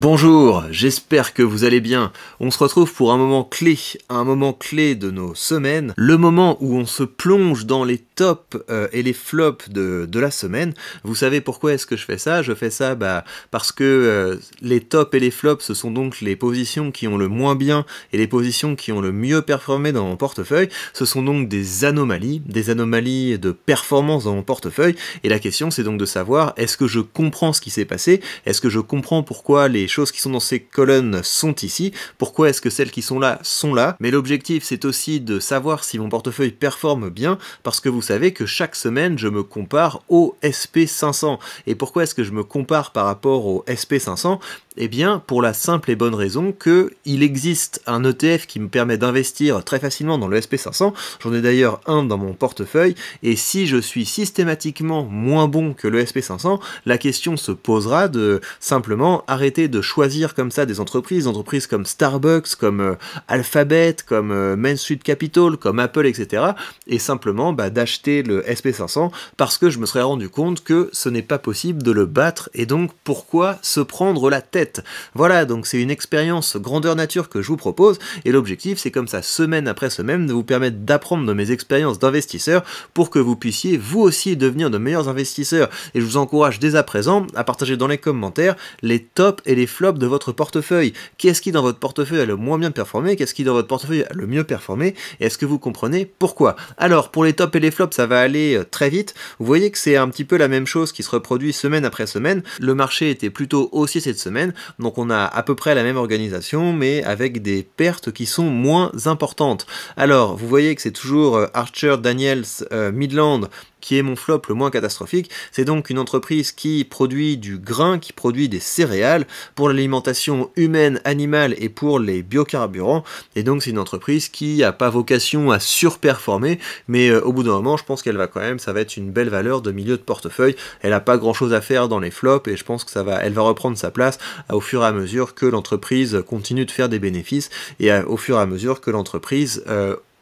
Bonjour, j'espère que vous allez bien. On se retrouve pour un moment clé, un moment clé de nos semaines, le moment où on se plonge dans les tops euh, et les flops de, la semaine. Vous savez pourquoi est-ce que je fais ça Je fais ça bah, parce que euh, les tops et les flops, ce sont donc les positions qui ont le moins bien et les positions qui ont le mieux performé dans mon portefeuille. Ce sont donc des anomalies, des anomalies de performance dans mon portefeuille. Et la question, c'est donc de savoir, est-ce que je comprends ce qui s'est passé Est-ce que je comprends pourquoi les choses qui sont dans ces colonnes sont ici Pourquoi est-ce que celles qui sont là sont là Mais l'objectif, c'est aussi de savoir si mon portefeuille performe bien, parce que vous savez que chaque semaine, je me compare au SP500. Et pourquoi est-ce que je me compare par rapport au SP500 eh bien, pour la simple et bonne raison que il existe un ETF qui me permet d'investir très facilement dans le SP500. J'en ai d'ailleurs un dans mon portefeuille. Et si je suis systématiquement moins bon que le SP500, la question se posera de simplement arrêter de choisir comme ça des entreprises, entreprises comme Starbucks, comme euh, Alphabet, comme euh, Main Street Capital, comme Apple, etc. Et simplement bah, d'acheter le SP500 parce que je me serais rendu compte que ce n'est pas possible de le battre. Et donc, pourquoi se prendre la tête voilà, donc c'est une expérience grandeur nature que je vous propose, et l'objectif c'est comme ça, semaine après semaine, de vous permettre d'apprendre de mes expériences d'investisseurs pour que vous puissiez vous aussi devenir de meilleurs investisseurs. Et je vous encourage dès à présent à partager dans les commentaires les tops et les flops de votre portefeuille. Qu'est-ce qui dans votre portefeuille a le moins bien performé Qu'est-ce qui dans votre portefeuille a le mieux performé Est-ce que vous comprenez pourquoi Alors, pour les tops et les flops, ça va aller euh, très vite. Vous voyez que c'est un petit peu la même chose qui se reproduit semaine après semaine. Le marché était plutôt haussier cette semaine, donc on a à peu près la même organisation, mais avec des pertes qui sont moins importantes. Alors, vous voyez que c'est toujours euh, Archer, Daniels, euh, Midland qui est mon flop le moins catastrophique. C'est donc une entreprise qui produit du grain, qui produit des céréales pour l'alimentation humaine, animale et pour les biocarburants. Et donc c'est une entreprise qui n'a pas vocation à surperformer, mais euh, au bout d'un moment, je pense qu'elle va quand même, ça va être une belle valeur de milieu de portefeuille. Elle n'a pas grand-chose à faire dans les flops et je pense que ça va, elle va reprendre sa place euh, au fur et à mesure que l'entreprise continue de faire des bénéfices et euh, au fur et à mesure que l'entreprise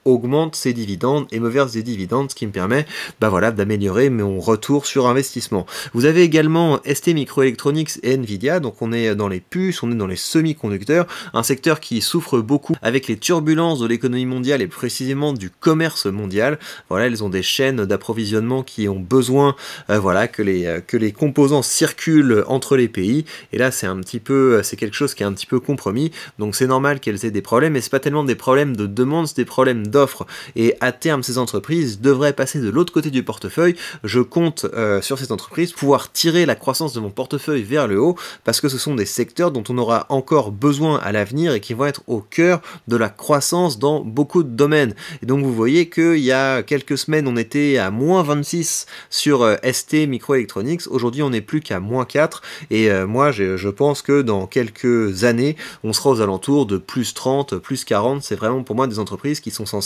augmente ses dividendes et me verse des dividendes, ce qui me permet bah voilà, d'améliorer mon retour sur investissement. Vous avez également ST Microelectronics et Nvidia, donc on est dans les puces, on est dans les semi-conducteurs, un secteur qui souffre beaucoup avec les turbulences de l'économie mondiale et précisément du commerce mondial. Voilà, elles ont des chaînes d'approvisionnement qui ont besoin euh, voilà, que, les, euh, que les composants circulent entre les pays. Et là, c'est un petit peu, euh, c'est quelque chose qui est un petit peu compromis. Donc c'est normal qu'elles aient des problèmes, mais c'est pas tellement des problèmes de demande, c'est des problèmes d'offres et à terme ces entreprises devraient passer de l'autre côté du portefeuille. Je compte euh, sur ces entreprises pouvoir tirer la croissance de mon portefeuille vers le haut parce que ce sont des secteurs dont on aura encore besoin à l'avenir et qui vont être au cœur de la croissance dans beaucoup de domaines. Et donc vous voyez qu'il y a quelques semaines on était à moins 26 sur euh, ST Microelectronics, aujourd'hui on n'est plus qu'à moins 4 et euh, moi je, je pense que dans quelques années on sera aux alentours de plus 30, plus 40, c'est vraiment pour moi des entreprises qui sont censées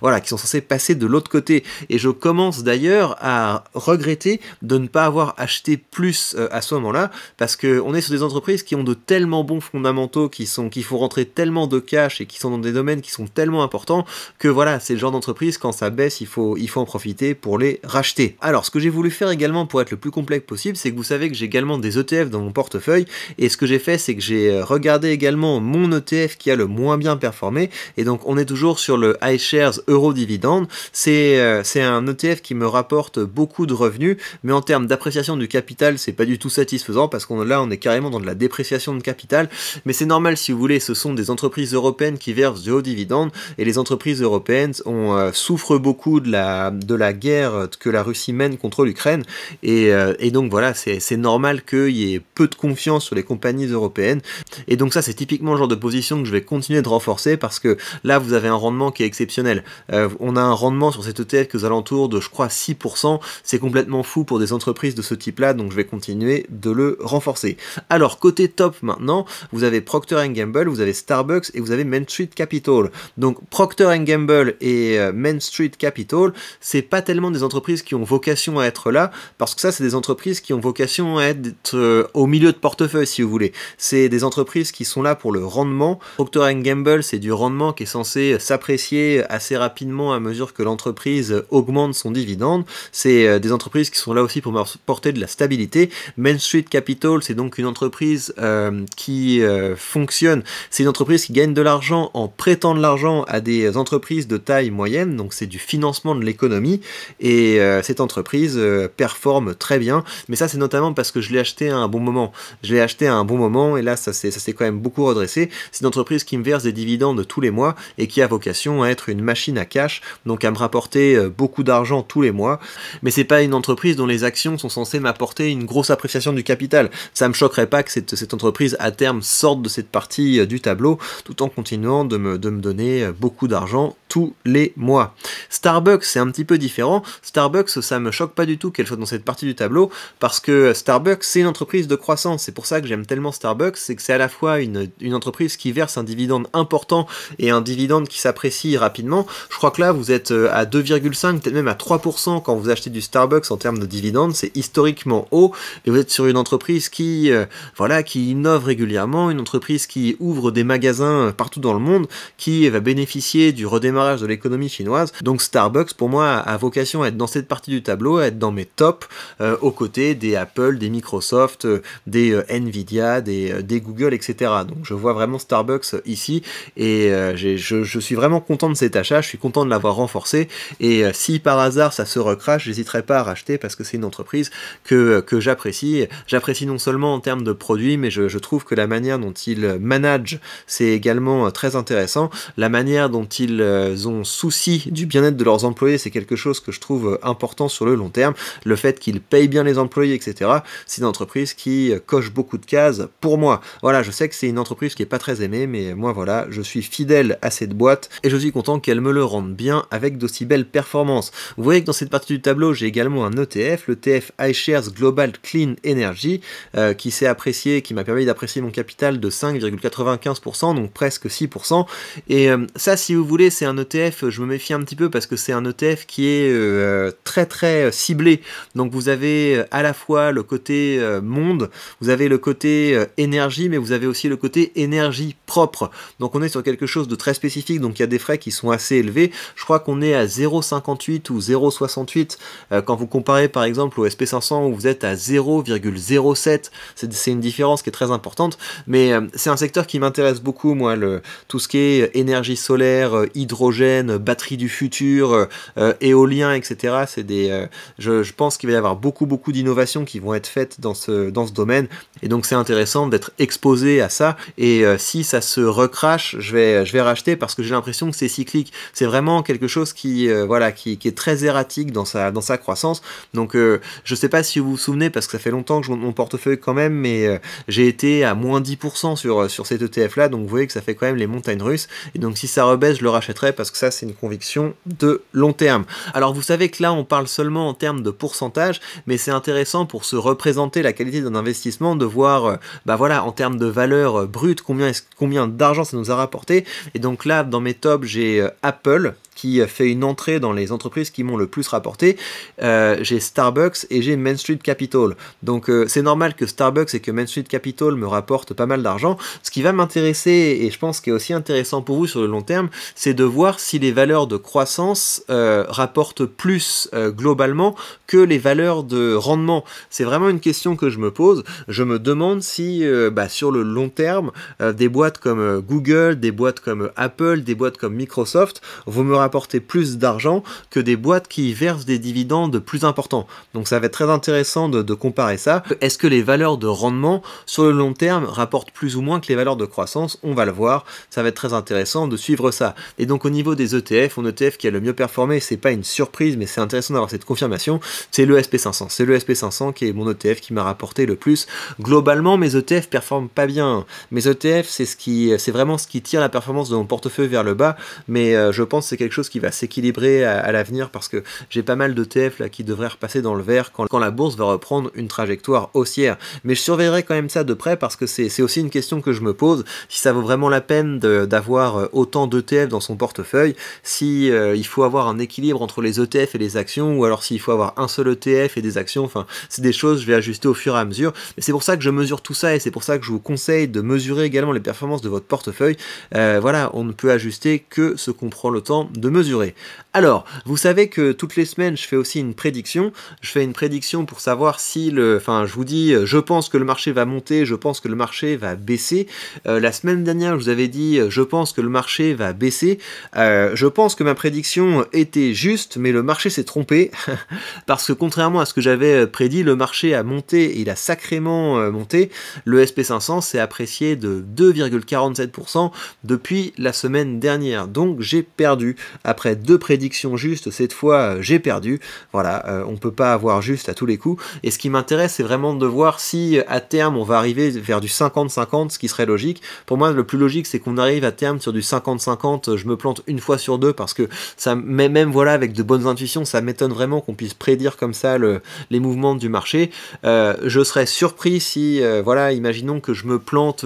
voilà, qui sont censés passer de l'autre côté. Et je commence d'ailleurs à regretter de ne pas avoir acheté plus euh, à ce moment-là, parce que on est sur des entreprises qui ont de tellement bons fondamentaux, qui, sont, qui font rentrer tellement de cash et qui sont dans des domaines qui sont tellement importants que voilà, c'est le genre d'entreprise, quand ça baisse, il faut, il faut en profiter pour les racheter. Alors, ce que j'ai voulu faire également pour être le plus complexe possible, c'est que vous savez que j'ai également des ETF dans mon portefeuille, et ce que j'ai fait, c'est que j'ai euh, regardé également mon ETF qui a le moins bien performé, et donc on est toujours sur le shares Euro dividendes C'est euh, c'est un ETF qui me rapporte beaucoup de revenus, mais en termes d'appréciation du capital, c'est pas du tout satisfaisant parce qu'on là, on est carrément dans de la dépréciation de capital. Mais c'est normal si vous voulez, ce sont des entreprises européennes qui versent de haut dividendes et les entreprises européennes ont, euh, souffrent beaucoup de la, de la guerre que la Russie mène contre l'Ukraine. Et, euh, et, donc voilà, c'est normal qu'il y ait peu de confiance sur les compagnies européennes. Et donc ça, c'est typiquement le genre de position que je vais continuer de renforcer parce que là, vous avez un rendement qui est euh, on a un rendement sur cette ETF que aux alentours de, je crois, 6%. C'est complètement fou pour des entreprises de ce type-là, donc je vais continuer de le renforcer. Alors, côté top maintenant, vous avez Procter Gamble, vous avez Starbucks et vous avez Main Street Capital. Donc, Procter Gamble et euh, Main Street Capital, c'est pas tellement des entreprises qui ont vocation à être là, parce que ça, c'est des entreprises qui ont vocation à être euh, au milieu de portefeuille, si vous voulez. C'est des entreprises qui sont là pour le rendement. Procter Gamble, c'est du rendement qui est censé s'apprécier assez rapidement à mesure que l'entreprise augmente son dividende. C'est euh, des entreprises qui sont là aussi pour porter de la stabilité. Main Street Capital, c'est donc une entreprise euh, qui euh, fonctionne. C'est une entreprise qui gagne de l'argent en prêtant de l'argent à des entreprises de taille moyenne. Donc c'est du financement de l'économie. Et cette entreprise performe très bien. Mais ça, c'est notamment parce que je l'ai acheté à un bon moment. Je l'ai acheté à un bon moment et là, ça s'est quand même beaucoup redressé. C'est une entreprise qui me verse des dividendes tous les mois et qui a vocation à être une machine à cash, donc à me rapporter euh, beaucoup d'argent tous les mois, mais c'est pas une entreprise dont les actions sont censées m'apporter une grosse appréciation du capital. Ça me choquerait pas que cette, entreprise à terme sorte de cette partie euh, du tableau, tout en continuant de me, de me donner euh, beaucoup d'argent tous les mois. Starbucks, c'est un petit peu différent. Starbucks, ça me choque pas du tout qu'elle soit dans cette partie du tableau, parce que Starbucks, c'est une entreprise de croissance. C'est pour ça que j'aime tellement Starbucks, c'est que c'est à la fois une, une entreprise qui verse un dividende important et un dividende qui s'apprécie rapidement. Je crois que là, vous êtes euh, à 2,5, peut-être même à 3% quand vous achetez du Starbucks en termes de dividendes. C'est historiquement haut, mais vous êtes sur une entreprise qui, euh, voilà, qui innove régulièrement, une entreprise qui ouvre des magasins euh, partout dans le monde, qui va bénéficier du redémarrage de l'économie chinoise. Donc Starbucks, pour moi, a vocation à être dans cette partie du tableau, à être dans mes tops, aux côtés des Apple, des Microsoft, des Nvidia, des, Google, etc. Donc je vois vraiment Starbucks ici, et je suis vraiment content de cet achat, je suis content de l'avoir renforcé. Et euh, si par hasard ça se recrache, j'hésiterai pas à racheter parce que c'est une entreprise que, euh, que j'apprécie. J'apprécie non seulement en termes de produits, mais je, trouve que la manière dont ils managent, c'est également euh, très intéressant. La manière dont ils ont souci du bien-être de leurs employés, c'est quelque chose que je trouve important sur le long terme. Le fait qu'ils payent bien les employés, etc. C'est une entreprise qui coche beaucoup de cases pour moi. Voilà, je sais que c'est une entreprise qui est pas très aimée, mais moi voilà, je suis fidèle à cette boîte et je suis content qu'elle me le rende bien avec d'aussi belles performances. Vous voyez que dans cette partie du tableau, j'ai également un ETF, le TF iShares Global Clean Energy, euh, qui s'est apprécié, qui m'a permis d'apprécier mon capital de 5,95%, donc presque 6%. Et euh, ça, si vous voulez, c'est un ETF, je me méfie un petit peu parce que c'est un ETF qui est euh, très très ciblé. Donc vous avez à la fois le côté monde, vous avez le côté énergie, mais vous avez aussi le côté énergie propre. Donc on est sur quelque chose de très spécifique, donc il y a des frais qui sont assez élevés. Je crois qu'on est à 0,58 ou 0,68 euh, quand vous comparez par exemple au SP500 où vous êtes à 0,07. C'est une différence qui est très importante, mais euh, c'est un secteur qui m'intéresse beaucoup, moi, le, tout ce qui est euh, énergie solaire, hydrogène, batterie du futur, éolien, etc. C'est des, je, je, pense qu'il va y avoir beaucoup, beaucoup d'innovations qui vont être faites dans ce, dans ce domaine, et donc c'est intéressant d'être exposé à ça. Et si ça se recrache, je vais, je vais racheter parce que j'ai l'impression que c'est c'est vraiment quelque chose qui, euh, voilà, qui, est très erratique dans sa, dans sa croissance. Donc, euh, je ne sais pas si vous vous souvenez, parce que ça fait longtemps que je monte mon portefeuille quand même, mais euh, j'ai été à moins 10% sur, sur cet ETF-là. Donc, vous voyez que ça fait quand même les montagnes russes. Et donc, si ça rebaisse, je le rachèterai parce que ça, c'est une conviction de long terme. Alors, vous savez que là, on parle seulement en termes de pourcentage, mais c'est intéressant pour se représenter la qualité d'un investissement de voir, bah voilà, en termes de valeur brute, combien, combien d'argent ça nous a rapporté. Et donc là, dans mes tops, j'ai euh, Apple qui fait une entrée dans les entreprises qui m'ont le plus rapporté. Euh, j'ai Starbucks et j'ai Main Street Capital. Donc euh, c'est normal que Starbucks et que Main Street Capital me rapportent pas mal d'argent. Ce qui va m'intéresser, et je pense qui est aussi intéressant pour vous sur le long terme, c'est de voir si les valeurs de croissance euh, rapportent plus globalement que les valeurs de rendement. C'est vraiment une question que je me pose. Je me demande si bah, sur le long terme, des boîtes comme Google, des boîtes comme Apple, des boîtes comme Microsoft vont me rapporter rapporter plus d'argent que des boîtes qui versent des dividendes plus importants. Donc ça va être très intéressant de, comparer ça. Est-ce que les valeurs de rendement sur le long terme rapportent plus ou moins que les valeurs de croissance On va le voir, ça va être très intéressant de suivre ça. Et donc au niveau des ETF, mon ETF qui a le mieux performé, c'est pas une surprise, mais c'est intéressant d'avoir cette confirmation, c'est le SP500. C'est le SP500 qui est mon ETF qui m'a rapporté le plus. Globalement, mes ETF performent pas bien. Mes ETF, c'est ce qui, c'est vraiment ce qui tire la performance de mon portefeuille vers le bas, mais euh, je pense que c'est quelque chose chose qui va s'équilibrer à, l'avenir parce que j'ai pas mal de là qui devraient repasser dans le vert quand, la bourse va reprendre une trajectoire haussière. Mais je surveillerai quand même ça de près parce que c'est aussi une question que je me pose si ça vaut vraiment la peine d'avoir euh, autant d'ETF dans son portefeuille, si euh, il faut avoir un équilibre entre les ETF et les actions ou alors s'il faut avoir un seul ETF et des actions. Enfin, c'est des choses je vais ajuster au fur et à mesure. Mais c'est pour ça que je mesure tout ça et c'est pour ça que je vous conseille de mesurer également les performances de votre portefeuille. Euh, voilà, on ne peut ajuster que ce qu'on prend le temps de mesurer. Alors, vous savez que toutes les semaines, je fais aussi une prédiction. Je fais une prédiction pour savoir si le. Enfin, je vous dis, je pense que le marché va monter, je pense que le marché va baisser. Euh, la semaine dernière, je vous avais dit, je pense que le marché va baisser. Euh, je pense que ma prédiction était juste, mais le marché s'est trompé. parce que contrairement à ce que j'avais euh, prédit, le marché a monté, il a sacrément monté. Le SP500 s'est apprécié de 2,47% depuis la semaine dernière. Donc, j'ai perdu. Après deux prédictions, juste, cette fois euh, j'ai perdu. Voilà, euh, on peut pas avoir juste à tous les coups. Et ce qui m'intéresse, c'est vraiment de voir si euh, à terme on va arriver vers du 50-50, ce qui serait logique. Pour moi, le plus logique, c'est qu'on arrive à terme sur du 50-50. Je me plante une fois sur deux parce que ça, même voilà, avec de bonnes intuitions, ça m'étonne vraiment qu'on puisse prédire comme ça les mouvements du marché. je serais surpris si, voilà, imaginons que je me plante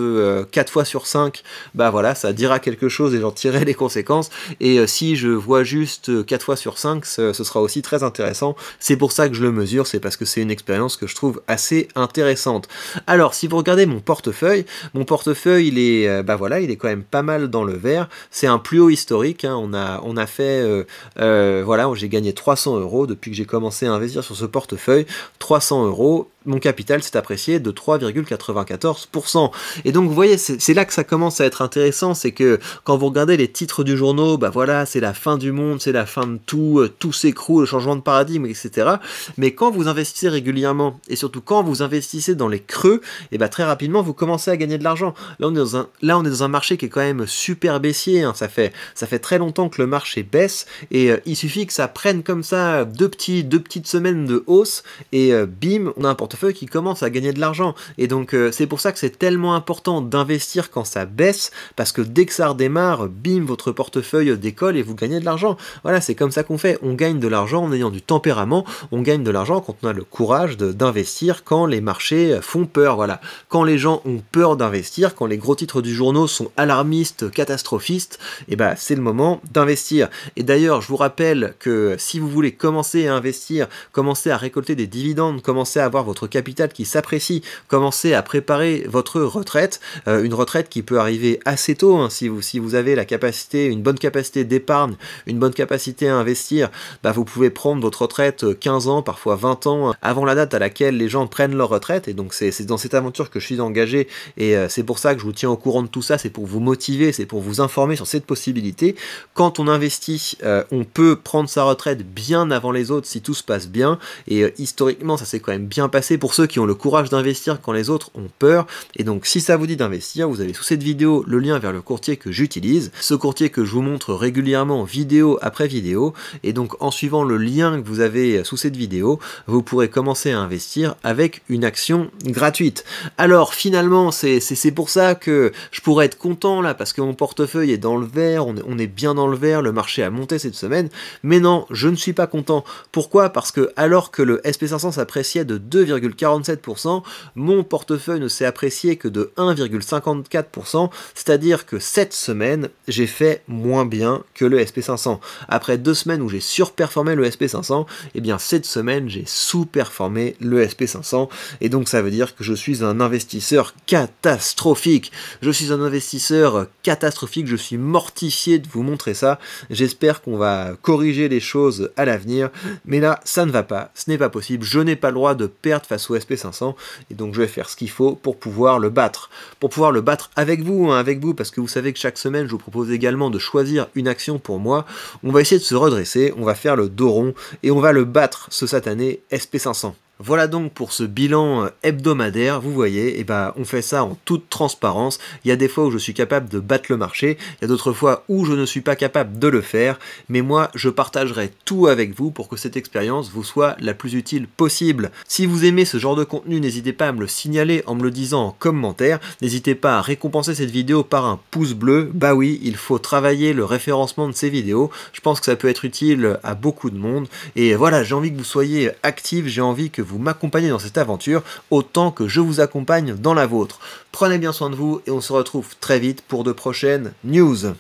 quatre 4 fois sur 5, bah voilà, ça dira quelque chose et j'en tirerai les conséquences. Et si je vois juste quatre 4 fois sur 5, ce, sera aussi très intéressant. C'est pour ça que je le mesure, c'est parce que c'est une expérience que je trouve assez intéressante. Alors, si vous regardez mon portefeuille, mon portefeuille, il est, euh, bah voilà, il est quand même pas mal dans le vert. C'est un plus haut historique. Hein. On a, on a fait, euh, euh, voilà, j'ai gagné 300 euros depuis que j'ai commencé à investir sur ce portefeuille. 300 euros mon capital s'est apprécié de 3,94%. Et donc vous voyez, c'est là que ça commence à être intéressant, c'est que quand vous regardez les titres du journaux, bah voilà, c'est la fin du monde, c'est la fin de tout, euh, tout s'écroule, le changement de paradigme, etc. Mais quand vous investissez régulièrement, et surtout quand vous investissez dans les creux, et bah très rapidement vous commencez à gagner de l'argent. Là on est dans un, là on est dans un marché qui est quand même super baissier, hein. ça, fait, ça fait très longtemps que le marché baisse, et euh, il suffit que ça prenne comme ça deux, deux petites semaines de hausse, et euh, bim, on a un qui commence à gagner de l'argent. Et donc euh, c'est pour ça que c'est tellement important d'investir quand ça baisse, parce que dès que ça redémarre, bim, votre portefeuille décolle et vous gagnez de l'argent. Voilà, c'est comme ça qu'on fait. On gagne de l'argent en ayant du tempérament, on gagne de l'argent quand on a le courage d'investir quand les marchés font peur. Voilà, quand les gens ont peur d'investir, quand les gros titres du journaux sont alarmistes, catastrophistes, et eh ben c'est le moment d'investir. Et d'ailleurs, je vous rappelle que si vous voulez commencer à investir, commencer à récolter des dividendes, commencer à avoir votre votre capital qui s'apprécie, commencez à préparer votre retraite, euh, une retraite qui peut arriver assez tôt hein. si, vous, si vous avez la capacité, une bonne capacité d'épargne, une bonne capacité à investir, bah, vous pouvez prendre votre retraite 15 euh, ans, parfois 20 ans hein, avant la date à laquelle les gens prennent leur retraite et donc c'est dans cette aventure que je suis engagé et euh, c'est pour ça que je vous tiens au courant de tout ça, c'est pour vous motiver, c'est pour vous informer sur cette possibilité. Quand on investit, on peut prendre sa retraite bien avant les autres si tout se passe bien et historiquement ça s'est quand même bien passé pour ceux qui ont le courage d'investir quand les autres ont peur. Et donc si ça vous dit d'investir, vous avez sous cette vidéo le lien vers le courtier que j'utilise, ce courtier que je vous montre régulièrement vidéo après vidéo. Et donc en suivant le lien que vous avez sous cette vidéo, vous pourrez commencer à investir avec une action gratuite. Alors finalement, c'est pour ça que je pourrais être content là, parce que mon portefeuille est dans le vert, on, est bien dans le vert, le marché a monté cette semaine. Mais non, je ne suis pas content. Pourquoi Parce que alors que le SP500 s'appréciait de 2, 47% mon portefeuille ne s'est apprécié que de 1,54%, c'est-à-dire que cette semaine, j'ai fait moins bien que le SP500. Après deux semaines où j'ai surperformé le SP500, et eh bien cette semaine, j'ai sous-performé le SP500, et donc ça veut dire que je suis un investisseur catastrophique. Je suis un investisseur catastrophique, je suis mortifié de vous montrer ça. J'espère qu'on va corriger les choses à l'avenir, mais là, ça ne va pas, ce n'est pas possible, je n'ai pas le droit de perdre face au SP500, et donc je vais faire ce qu'il faut pour pouvoir le battre. Pour pouvoir le battre avec vous, hein, avec vous, parce que vous savez que chaque semaine, je vous propose également de choisir une action pour moi. On va essayer de se redresser, on va faire le dos rond, et on va le battre, ce satané SP500. Voilà donc pour ce bilan euh, hebdomadaire, vous voyez, et eh ben on fait ça en toute transparence. Il y a des fois où je suis capable de battre le marché, il y a d'autres fois où je ne suis pas capable de le faire, mais moi je partagerai tout avec vous pour que cette expérience vous soit la plus utile possible. Si vous aimez ce genre de contenu, n'hésitez pas à me le signaler en me le disant en commentaire, n'hésitez pas à récompenser cette vidéo par un pouce bleu, bah oui, il faut travailler le référencement de ces vidéos, je pense que ça peut être utile à beaucoup de monde, et voilà, j'ai envie que vous soyez actifs, j'ai envie que vous vous m'accompagnez dans cette aventure autant que je vous accompagne dans la vôtre. Prenez bien soin de vous et on se retrouve très vite pour de prochaines news.